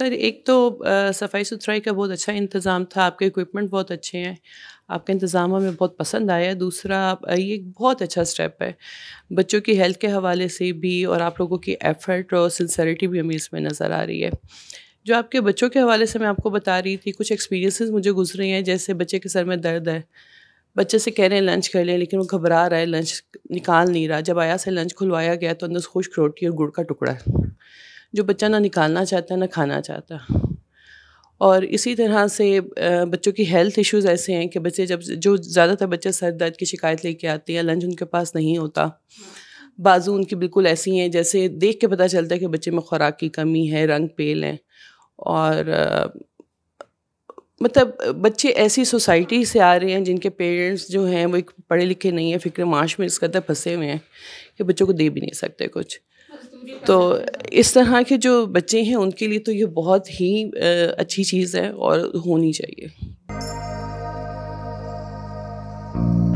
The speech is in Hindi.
सर एक तो सफाई सुथराई का बहुत अच्छा इंतज़ाम था आपके इक्विपमेंट बहुत अच्छे हैं आपका इंतज़ाम हमें बहुत पसंद आया दूसरा ये एक बहुत अच्छा स्टेप है बच्चों की हेल्थ के हवाले से भी और आप लोगों की एफर्ट और सिंसरिटी भी हमें इसमें नज़र आ रही है जो आपके बच्चों के हवाले से मैं आपको बता रही थी कुछ एक्सपीरियंसेस मुझे गुजरे हैं जैसे बच्चे के सर में दर्द है बच्चे से कह रहे हैं लंच कर लें लेकिन वो घबरा रहा है लंच निकाल नहीं रहा जब आया से लंच खुलवाया गया तो अंदर खुश्क रोटी और गुड़ का टुकड़ा है जो बच्चा ना निकालना चाहता ना खाना चाहता और इसी तरह से बच्चों की हेल्थ इश्यूज ऐसे हैं कि बच्चे जब जो ज़्यादातर बच्चे सर दर्द की शिकायत लेके आते हैं लंच उनके पास नहीं होता बाजू उनकी बिल्कुल ऐसी हैं जैसे देख के पता चलता है कि बच्चे में खुराक की कमी है रंग पेल हैं और मतलब बच्चे ऐसी सोसाइटी से आ रहे हैं जिनके पेरेंट्स जो हैं वो एक पढ़े लिखे नहीं है फ़िक्र माश में इस कदर फंसे हुए हैं कि बच्चों को दे भी नहीं सकते कुछ तो, तो इस तरह के जो बच्चे हैं उनके लिए तो ये बहुत ही अच्छी चीज़ है और होनी चाहिए